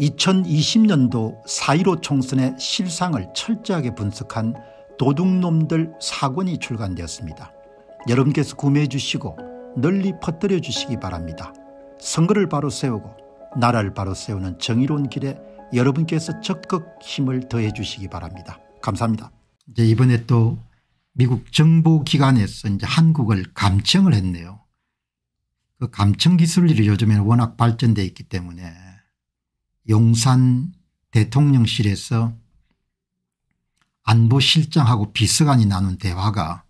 2020년도 4.15 총선의 실상을 철저하게 분석한 도둑놈들 사권이 출간되었습니다. 여러분께서 구매해 주시고 널리 퍼뜨려 주시기 바랍니다. 선거를 바로 세우고 나라를 바로 세우는 정의로운 길에 여러분께서 적극 힘을 더해 주시기 바랍니다. 감사합니다. 이제 이번에 또 미국 정보기관에서 이제 한국을 감청을 했네요. 그 감청 기술들이 요즘에는 워낙 발전되어 있기 때문에 용산 대통령실에서 안보실장하고 비서관이 나눈 대화가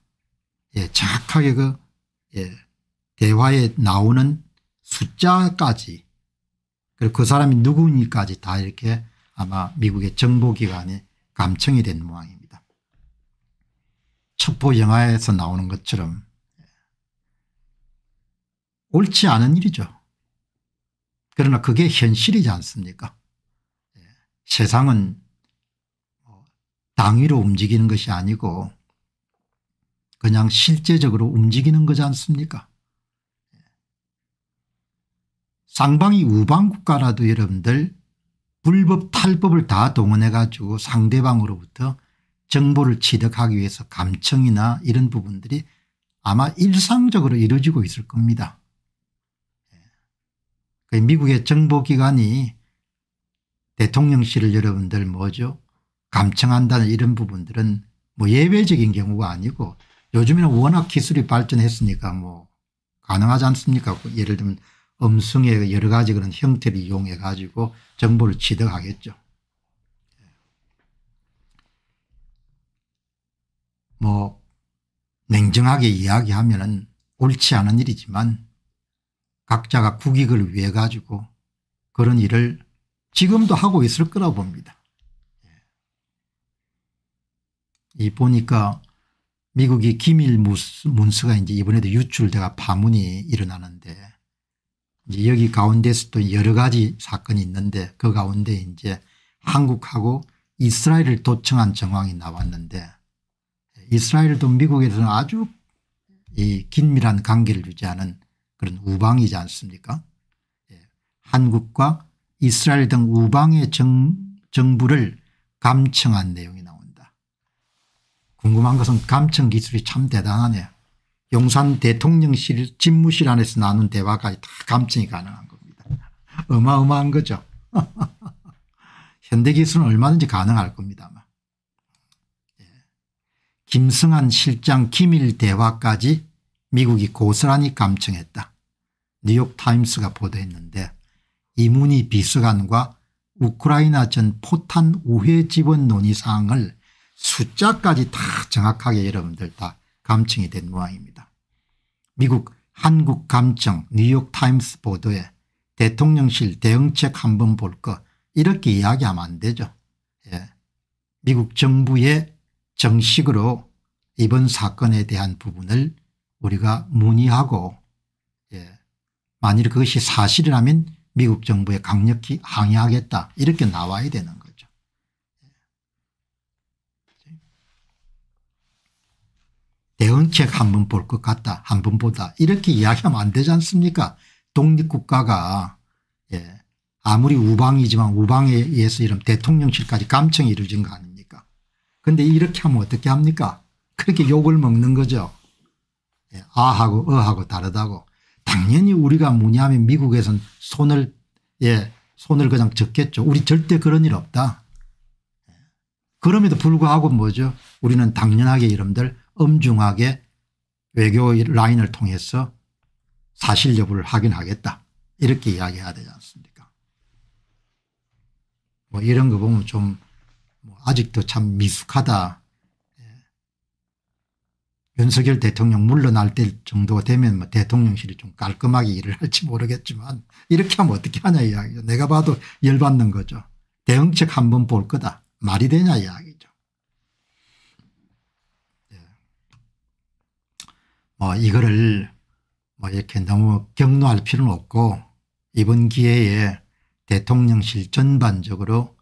예, 정확하게 그 예, 대화에 나오는 숫자까지 그리고 그 사람이 누구니까지 다 이렇게 아마 미국의 정보기관에 감청이 된 모양입니다. 첩보 영화에서 나오는 것처럼 옳지 않은 일이죠. 그러나 그게 현실이지 않습니까 예. 세상은 뭐 당위로 움직이는 것이 아니고 그냥 실제적으로 움직이는 거지 않습니까 예. 상방이 우방국가라도 여러분들 불법 탈법을 다 동원해 가지고 상대방으로부터 정보를 취득하기 위해서 감청이나 이런 부분들이 아마 일상적으로 이루어지고 있을 겁니다. 그 미국의 정보기관이 대통령실을 여러분들 뭐죠 감청한다는 이런 부분들은 뭐 예외적인 경우가 아니고 요즘에는 워낙 기술이 발전했으니까 뭐 가능하지 않습니까 그 예를 들면 음성의 여러 가지 그런 형태를 이용해 가지고 정보를 취득하겠죠. 뭐 냉정하게 이야기하면 옳지 않은 일이지만 각자가 국익을 위해 가지고 그런 일을 지금도 하고 있을 거라 봅니다. 예. 이 보니까 미국이 기밀 문서가 이제 이번에도 유출돼가 파문이 일어나는데 이제 여기 가운데서도 여러 가지 사건이 있는데 그 가운데 이제 한국하고 이스라엘을 도청한 정황이 나왔는데 이스라엘도 미국에서는 아주 이 긴밀한 관계를 유지하는 그런 우방이지 않습니까 예. 한국과 이스라엘 등 우방의 정, 정부를 감청한 내용이 나온다. 궁금한 것은 감청 기술이 참대단하네 용산 대통령실 집무실 안에서 나눈 대화까지 다 감청이 가능한 겁니다. 어마어마한 거죠. 현대기술은 얼마든지 가능할 겁니다만. 예. 김승한 실장 기밀 대화까지 미국이 고스란히 감청했다. 뉴욕타임스가 보도했는데 이문희 비서관과 우크라이나 전 포탄 우회 지원 논의사항을 숫자까지 다 정확하게 여러분들 다 감청이 된 모양입니다. 미국 한국감청 뉴욕타임스 보도에 대통령실 대응책 한번 볼 거 이렇게 이야기하면 안 되죠. 예. 미국 정부의 정식으로 이번 사건에 대한 부분을 우리가 문의하고 예. 만일 그것이 사실이라면 미국 정부에 강력히 항의하겠다 이렇게 나와야 되는 거죠. 예. 대응책 한 번 볼 것 같다 한 번 보다 이렇게 이야기하면 안 되지 않습니까 독립국가가 예. 아무리 우방이지만 우방에 의해서 이런 대통령실까지 감청이 이루어진 거 아닙니까 그런데 이렇게 하면 어떻게 합니까 그렇게 욕을 먹는 거죠. 아하고 어하고 다르다고 당연히 우리가 뭐냐면 미국에선 손을 예 손을 그냥 적겠죠. 우리 절대 그런 일 없다. 그럼에도 불구하고 뭐죠 우리는 당연하게 이름들 엄중하게 외교 라인을 통해서 사실 여부를 확인하겠다 이렇게 이야기해야 되지 않습니까 뭐 이런 거 보면 좀 뭐 아직도 참 미숙하다 윤석열 대통령 물러날 때 정도가 되면 뭐 대통령실이 좀 깔끔하게 일을 할지 모르겠지만 이렇게 하면 어떻게 하냐 이야기죠. 내가 봐도 열받는 거죠. 대응책 한번 볼 거다. 말이 되냐 이야기죠. 네. 뭐 이거를 뭐 이렇게 너무 격노할 필요는 없고 이번 기회에 대통령실 전반적으로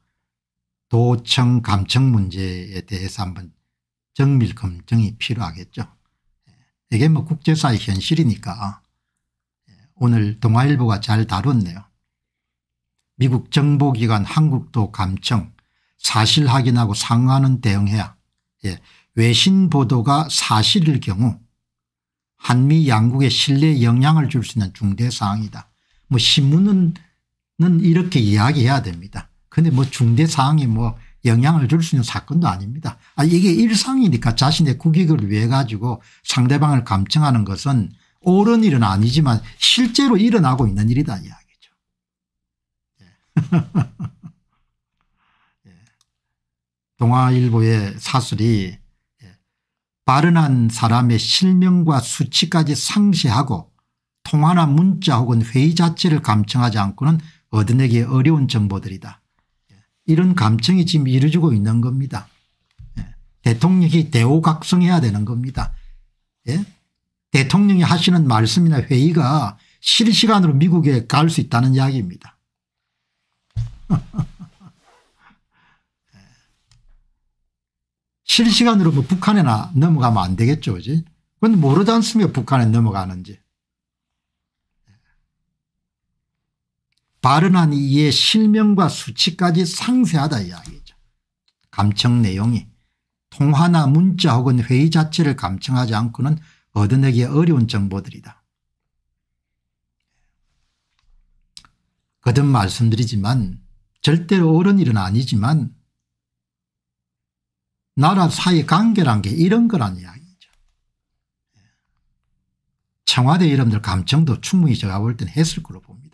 도청 감청 문제에 대해서 한번 정밀 검증이 필요하겠죠. 예. 이게 뭐 국제사의 현실이니까 예. 오늘 동아일보가 잘 다뤘네요. 미국 정보기관 한국도 감청 사실 확인하고 상하는 대응해야 예, 외신 보도가 사실일 경우 한미 양국의 신뢰에 영향을 줄 수 있는 중대사항이다. 뭐 신문은 이렇게 이야기해야 됩니다. 근데 뭐 중대사항이 뭐 영향을 줄 수 있는 사건도 아닙니다. 아, 이게 일상이니까 자신의 국익을 위해 가지고 상대방을 감청하는 것은 옳은 일은 아니지만 실제로 일어나고 있는 일이다 이야기죠. 예. 예. 동아일보의 사설이 발언한 예. 사람의 실명과 수치까지 상세하고 통화나 문자 혹은 회의 자체를 감청하지 않고는 얻어내기 어려운 정보들이다. 이런 감청이 지금 이루어지고 있는 겁니다. 예. 대통령이 대오각성해야 되는 겁니다. 예? 대통령이 하시는 말씀이나 회의가 실시간으로 미국에 갈 수 있다는 이야기입니다. 실시간으로 뭐 북한에나 넘어가면 안 되겠죠. 그지? 그건 모르지 않습니까 북한에 넘어가는지. 발언한 이의 실명과 수치까지 상세하다 이야기죠. 감청 내용이 통화나 문자 혹은 회의 자체를 감청하지 않고는 얻어내기 어려운 정보들이다. 거듭 말씀드리지만 절대로 옳은 일은 아니지만 나라 사이 관계란 게 이런 거란 이야기죠. 청와대 이름들 감청도 충분히 제가 볼때 했을 거로 봅니다.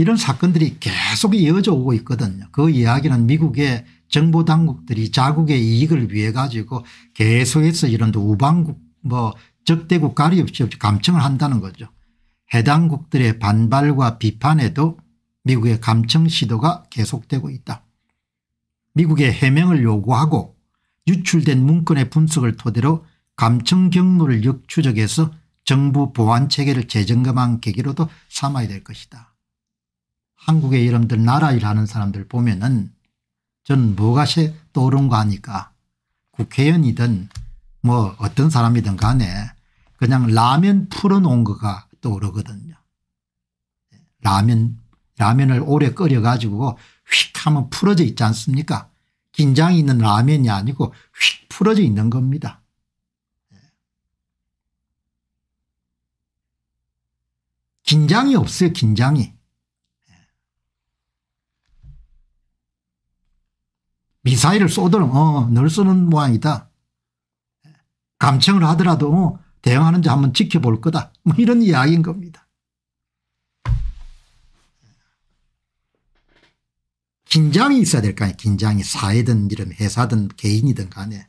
이런 사건들이 계속 이어져 오고 있거든요. 그 이야기는 미국의 정보 당국들이 자국의 이익을 위해 가지고 계속해서 이런 우방국 뭐 적대국 가리 없이 감청을 한다는 거죠. 해당국들의 반발과 비판에도 미국의 감청 시도가 계속되고 있다. 미국의 해명을 요구하고 유출된 문건의 분석을 토대로 감청 경로를 역추적해서 정부 보안 체계를 재점검한 계기로도 삼아야 될 것이다. 한국의 이름들 나라 일하는 사람들 보면은 저는 뭐가 떠오른거 하니까 국회의원이든 뭐 어떤 사람이든 간에 그냥 라면 풀어놓은 거가 떠오르거든요. 라면, 라면을 오래 끓여가지고 휙 하면 풀어져 있지 않습니까? 긴장이 있는 라면이 아니고 휙 풀어져 있는 겁니다. 긴장이 없어요, 긴장이. 미사일을 쏘든 어, 늘 쓰는 모양이다. 감청을 하더라도 대응하는지 한번 지켜볼 거다. 뭐 이런 이야기인 겁니다. 긴장이 있어야 될 거 아니에요. 긴장이 사회든 이런 회사든 개인이든 간에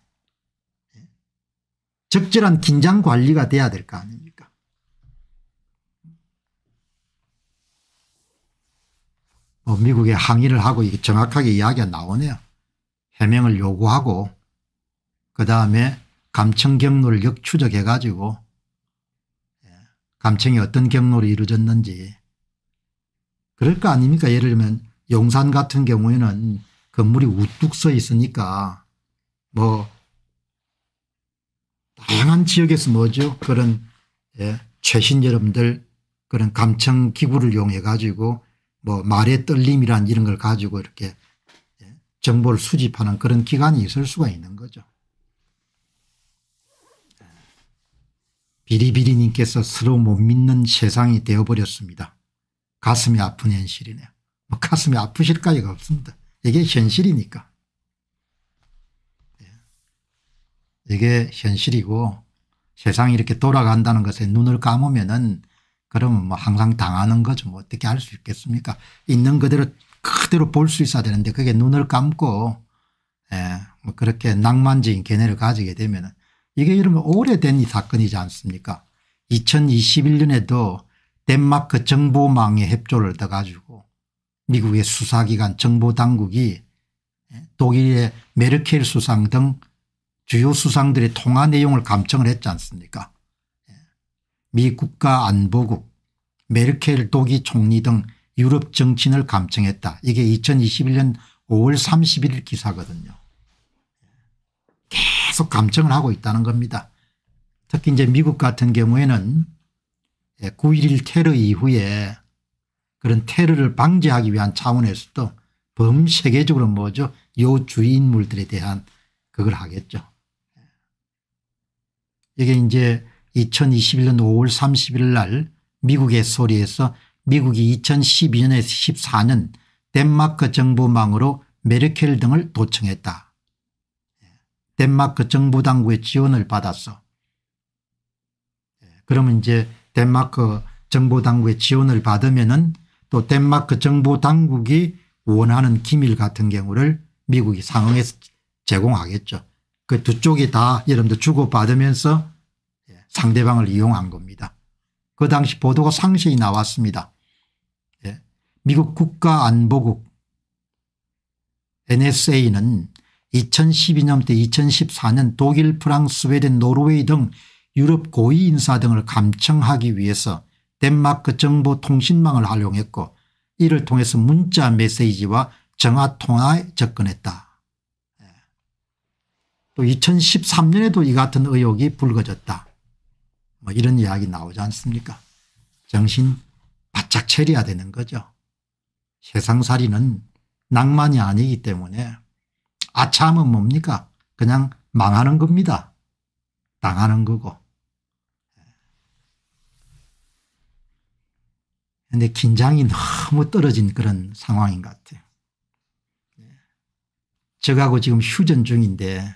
적절한 긴장 관리가 돼야 될 거 아닙니까 뭐 미국에 항의를 하고 이게 정확하게 이야기가 나오네요. 해명을 요구하고 그다음에 감청 경로를 역추적해 가지고 예, 감청이 어떤 경로로 이루어졌는지 그럴 거 아닙니까 예를 들면 용산 같은 경우에는 건물이 우뚝 서 있으니까 뭐 다양한 지역에서 뭐죠 그런 예, 최신 여러분들 그런 감청 기구를 이용해 가지고 뭐 말의 떨림이란 이런 걸 가지고 이렇게 정보를 수집하는 그런 기관이 있을 수가 있는 거죠. 비리비리님께서 서로 못 믿는 세상이 되어버렸습니다. 가슴이 아픈 현실이네요. 뭐 가슴이 아프실 까지가 없습니다. 이게 현실이니까. 예. 이게 현실이고 세상이 이렇게 돌아간다는 것에 눈을 감으면은 그러면 뭐 항상 당하는 거죠. 뭐 어떻게 할 수 있겠습니까? 있는 그대로 그대로 볼 수 있어야 되는데 그게 눈을 감고 예, 뭐 그렇게 낭만적인 견해를 가지게 되면 이게 이러면 오래된 이 사건이지 않습니까 2021년에도 덴마크 정보망의 협조를 떠가지고 미국의 수사기관 정보당국이 예, 독일의 메르켈 수상 등 주요 수상들의 통화 내용을 감청을 했지 않습니까 예, 미 국가안보국 메르켈 독일 총리 등 유럽 정치인을 감청했다. 이게 2021년 5월 31일 기사거든요. 계속 감청을 하고 있다는 겁니다. 특히 이제 미국 같은 경우에는 9.11 예, 테러 이후에 그런 테러를 방지하기 위한 차원에서도 범세계적으로 뭐죠 요주 인물들에 대한 그걸 하겠죠. 이게 이제 2021년 5월 30일 날 미국의 소리에서 미국이 2012년에 서 14년 덴마크 정부망으로 메르켈 등을 도청했다. 예. 덴마크 정부 당국의 지원을 받았어. 예. 그러면 이제 덴마크 정부 당국의 지원을 받으면또 덴마크 정부 당국이 원하는 기밀 같은 경우를 미국이 상응해서 제공하겠죠. 그 두 쪽이 다 여러분들 주고받으면서 예, 상대방을 이용한 겁니다. 그 당시 보도가 상세히 나왔습니다. 예. 미국 국가안보국 NSA는 2012년부터 2014년 독일 프랑스 스웨덴 노르웨이 등 유럽 고위 인사 등을 감청하기 위해서 덴마크 정보 통신망을 활용했고 이를 통해서 문자 메시지와 전화통화에 접근했다. 예. 또 2013년에도 이 같은 의혹이 불거졌다. 뭐 이런 이야기 나오지 않습니까? 정신 바짝 차려야 되는 거죠. 세상살이는 낭만이 아니기 때문에 아참은 뭡니까? 그냥 망하는 겁니다. 당하는 거고. 근데 긴장이 너무 떨어진 그런 상황인 것 같아요. 저하고 지금 휴전 중인데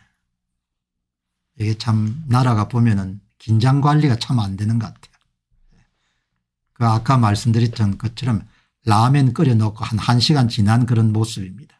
이게 참 나라가 보면은 긴장 관리가 참 안 되는 것 같아요. 그 아까 말씀드렸던 것처럼 라면 끓여 놓고 한 1시간 지난 그런 모습입니다.